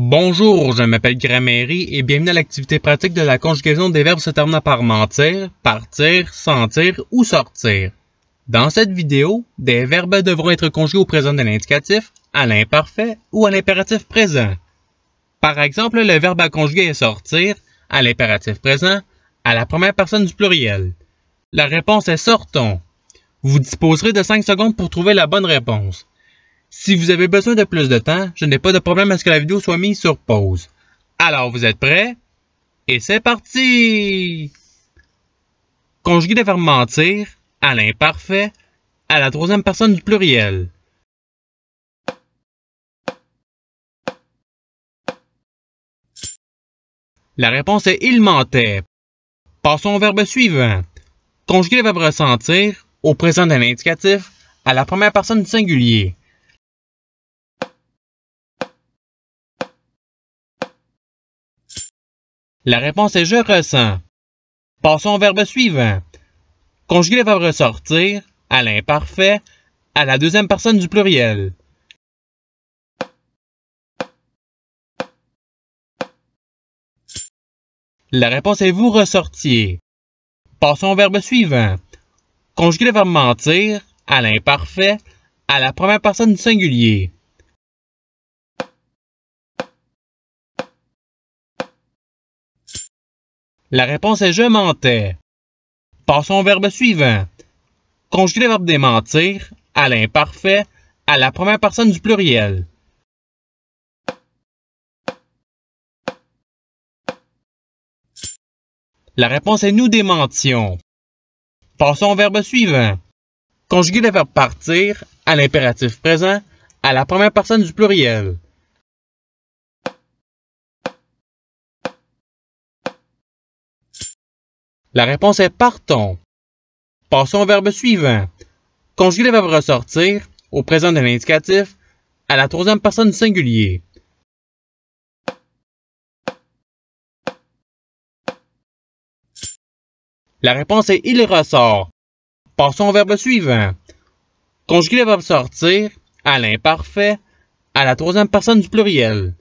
Bonjour, je m'appelle grammary et bienvenue à l'activité pratique de la conjugaison des verbes se terminant par mentir, partir, sentir ou sortir. Dans cette vidéo, des verbes devront être conjugués au présent de l'indicatif, à l'imparfait ou à l'impératif présent. Par exemple, le verbe à conjuguer est sortir à l'impératif présent à la première personne du pluriel. La réponse est sortons. Vous disposerez de 5 secondes pour trouver la bonne réponse. Si vous avez besoin de plus de temps, je n'ai pas de problème à ce que la vidéo soit mise sur pause. Alors, vous êtes prêts? Et c'est parti! Conjuguer le verbe mentir à l'imparfait, à la troisième personne du pluriel. La réponse est il mentait. Passons au verbe suivant. Conjuguer le verbe ressentir au présent d'un indicatif à la première personne du singulier. La réponse est je ressens. Passons au verbe suivant. Conjuguez le verbe ressortir à l'imparfait à la deuxième personne du pluriel. La réponse est vous ressortiez. Passons au verbe suivant. Conjuguez le verbe mentir à l'imparfait à la première personne du singulier. La réponse est je mentais. Passons au verbe suivant. Conjuguez le verbe démentir à l'imparfait à la première personne du pluriel. La réponse est nous démentions. Passons au verbe suivant. Conjuguez le verbe partir à l'impératif présent à la première personne du pluriel. La réponse est partons. Passons au verbe suivant. Conjuguer le verbe ressortir au présent de l'indicatif à la troisième personne du singulier. La réponse est il ressort. Passons au verbe suivant. Conjuguer le verbe sortir à l'imparfait à la troisième personne du pluriel.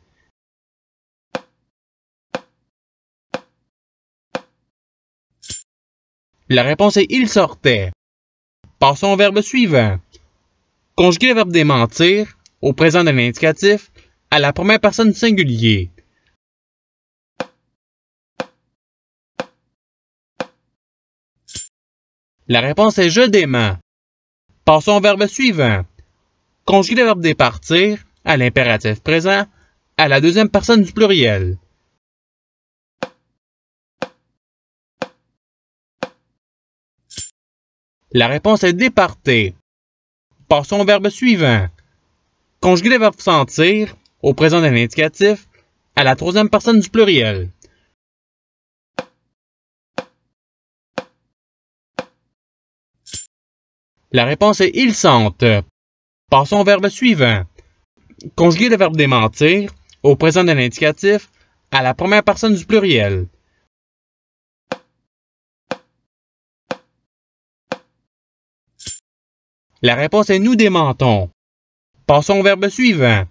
La réponse est il sortait. Passons au verbe suivant. Conjuguez le verbe démentir au présent de l'indicatif à la première personne singulier. La réponse est je dément. Passons au verbe suivant. Conjuguez le verbe départir à l'impératif présent à la deuxième personne du pluriel. La réponse est départée. Passons au verbe suivant. Conjuguer le verbe sentir au présent d'un indicatif à la troisième personne du pluriel. La réponse est ils sentent. Passons au verbe suivant. Conjuguer le verbe démentir au présent d'un indicatif à la première personne du pluriel. La réponse est nous démentons. Passons au verbe suivant.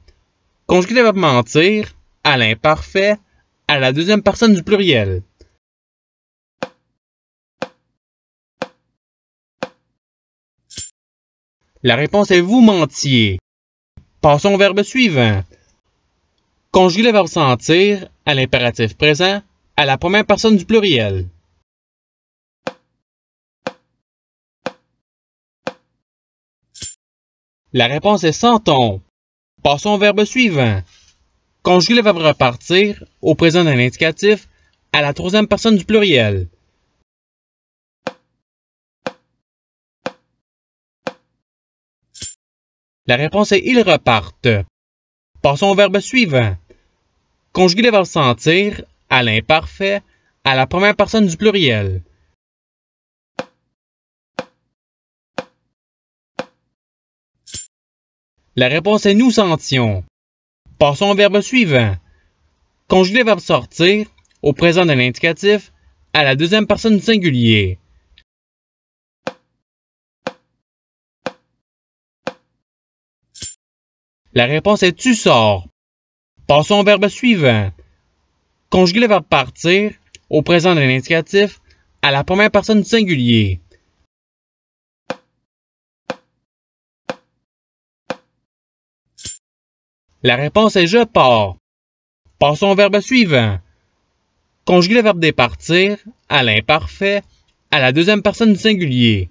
Conjuguez le verbe mentir à l'imparfait à la deuxième personne du pluriel. La réponse est vous mentiez. Passons au verbe suivant. Conjuguez le verbe sentir à l'impératif présent à la première personne du pluriel. La réponse est sentons ». Passons au verbe suivant. Conjuguer le verbe repartir au présent d'un indicatif à la troisième personne du pluriel. La réponse est ils repartent. Passons au verbe suivant. Conjuguer le verbe sentir à l'imparfait à la première personne du pluriel. La réponse est nous sentions. Passons au verbe suivant. Conjuguer verbe sortir au présent de l'indicatif à la deuxième personne du singulier. La réponse est tu sors. Passons au verbe suivant. Conjuguer le verbe partir au présent de l'indicatif à la première personne du singulier. La réponse est je pars. Passons au verbe suivant. Conjuguer le verbe départir à l'imparfait, à la deuxième personne du singulier.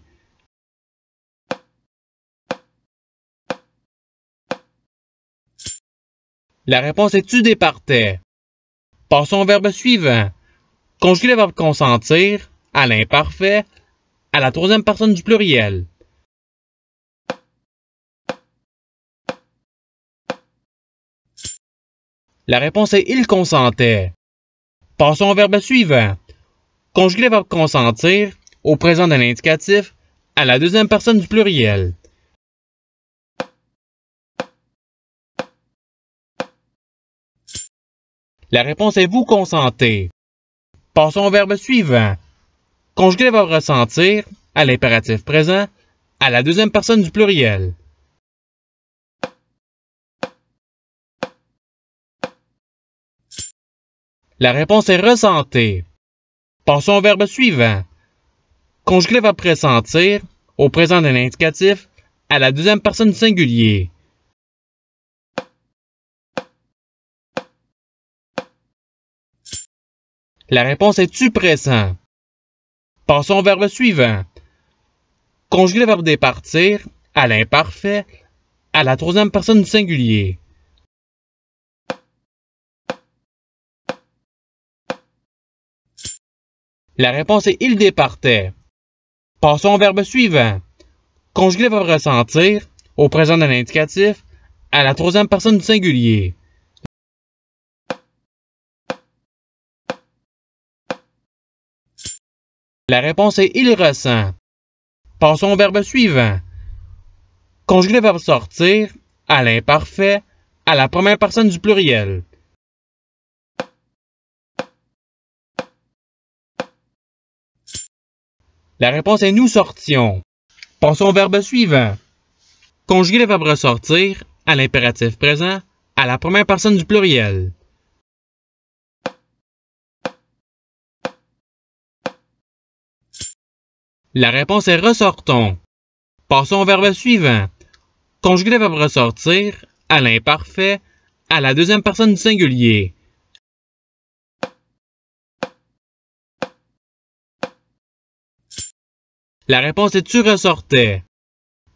La réponse est tu départais. Passons au verbe suivant. Conjuguer le verbe consentir à l'imparfait, à la troisième personne du pluriel. La réponse est il consentait. Passons au verbe suivant. Conjuguer le consentir au présent de l'indicatif à la deuxième personne du pluriel. La réponse est vous consentez. Passons au verbe suivant. Conjuguer le ressentir à l'impératif présent à la deuxième personne du pluriel. La réponse est ressentir. Passons au verbe suivant. Conjuguer verbe « pressentir au présent de l'indicatif à la deuxième personne du singulier. La réponse est tu Passons au verbe suivant. Conjuguer le verbe départir à l'imparfait à la troisième personne du singulier. La réponse est il départait. Passons au verbe suivant. Conjuguer va ressentir au présent de l'indicatif à la troisième personne du singulier. La réponse est il ressent. Passons au verbe suivant. Conjuguer le verbe sortir à l'imparfait à la première personne du pluriel. La réponse est nous sortions. Passons au verbe suivant. Conjuguez le verbe ressortir à l'impératif présent à la première personne du pluriel. La réponse est ressortons. Passons au verbe suivant. Conjuguez le verbe ressortir à l'imparfait à la deuxième personne du singulier. La réponse est tu ressortais.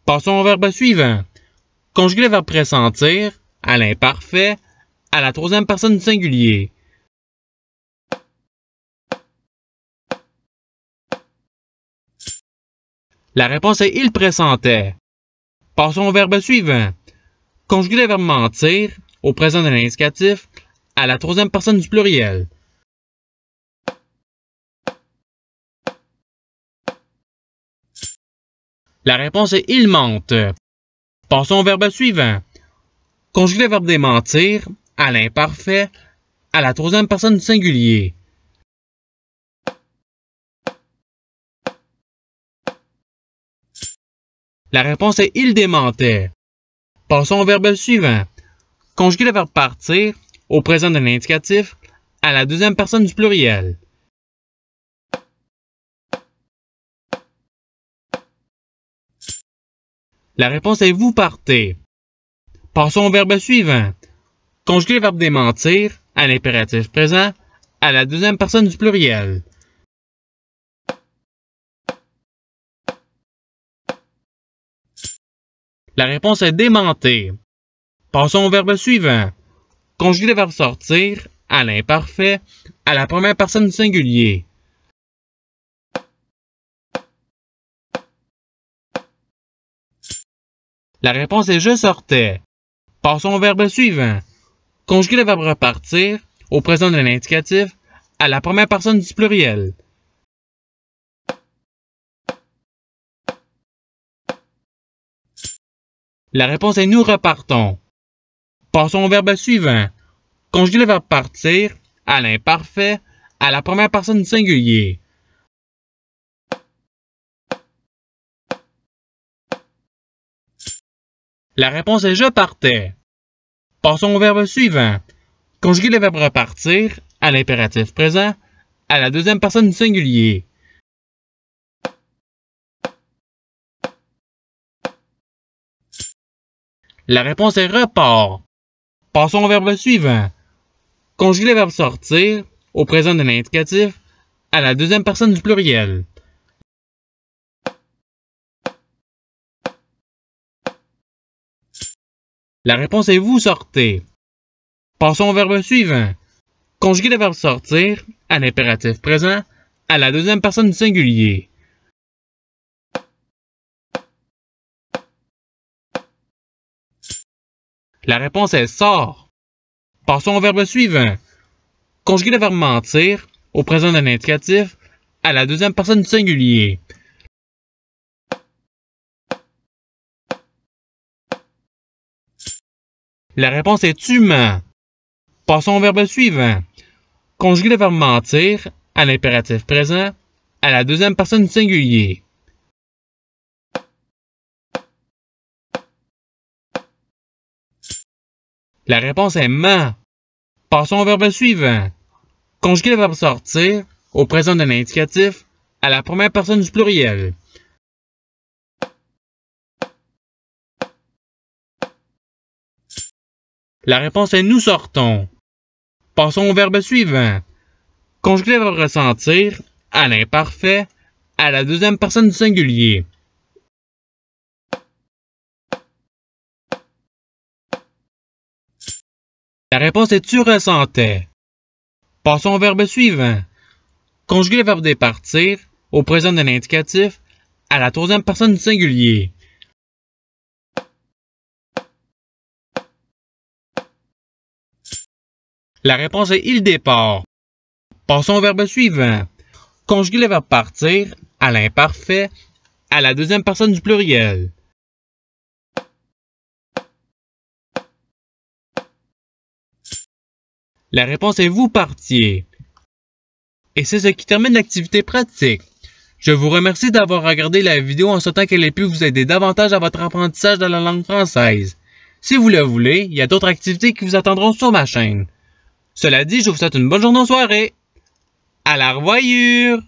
Passons au verbe suivant. Conjuguer le verbe pressentir à l'imparfait à la troisième personne du singulier. La réponse est il pressentait. Passons au verbe suivant. Conjuguer le verbe mentir au présent de l'indicatif à la troisième personne du pluriel. La réponse est il mente. Passons au verbe suivant. Conjuguez le verbe démentir à l'imparfait, à la troisième personne du singulier. La réponse est il démentait. Passons au verbe suivant. Conjuguez le verbe partir au présent de l'indicatif à la deuxième personne du pluriel. La réponse est vous partez. Passons au verbe suivant. Conjuguez le verbe démentir à l'impératif présent à la deuxième personne du pluriel. La réponse est démentir. Passons au verbe suivant. Conjuguez le verbe sortir à l'imparfait à la première personne du singulier. La réponse est je sortais. Passons au verbe suivant. Conjuguez le verbe repartir au présent de l'indicatif à la première personne du pluriel. La réponse est nous repartons. Passons au verbe suivant. Conjuguez le verbe partir à l'imparfait à la première personne du singulier. La réponse est je partais. Passons au verbe suivant. Conjuguez le verbe repartir à l'impératif présent à la deuxième personne du singulier. La réponse est repart. Passons au verbe suivant. Conjuguez le verbe sortir au présent de l'indicatif à la deuxième personne du pluriel. La réponse est vous sortez. Passons au verbe suivant. Conjuguez le verbe sortir à l'impératif présent à la deuxième personne du singulier. La réponse est sort. Passons au verbe suivant. Conjuguez le verbe mentir au présent d'un indicatif à la deuxième personne du singulier. La réponse est tu mens. Passons au verbe suivant. Conjuguer le verbe mentir à l'impératif présent à la deuxième personne du singulier. La réponse est ment. Passons au verbe suivant. Conjuguer le verbe sortir au présent de l'indicatif à la première personne du pluriel. La réponse est nous sortons. Passons au verbe suivant. Conjuguer verbe « ressentir à l'imparfait, à la deuxième personne du singulier. La réponse est tu ressentais. Passons au verbe suivant. Conjuguer le verbe départir au présent de l'indicatif à la troisième personne du singulier. La réponse est il départ. Passons au verbe suivant. Conjuguez le verbe partir à l'imparfait à la deuxième personne du pluriel. La réponse est vous partiez. Et c'est ce qui termine l'activité pratique. Je vous remercie d'avoir regardé la vidéo en souhaitant qu'elle ait pu vous aider davantage à votre apprentissage de la langue française. Si vous le voulez, il y a d'autres activités qui vous attendront sur ma chaîne. Cela dit, je vous souhaite une bonne journée en soirée. À la revoyure!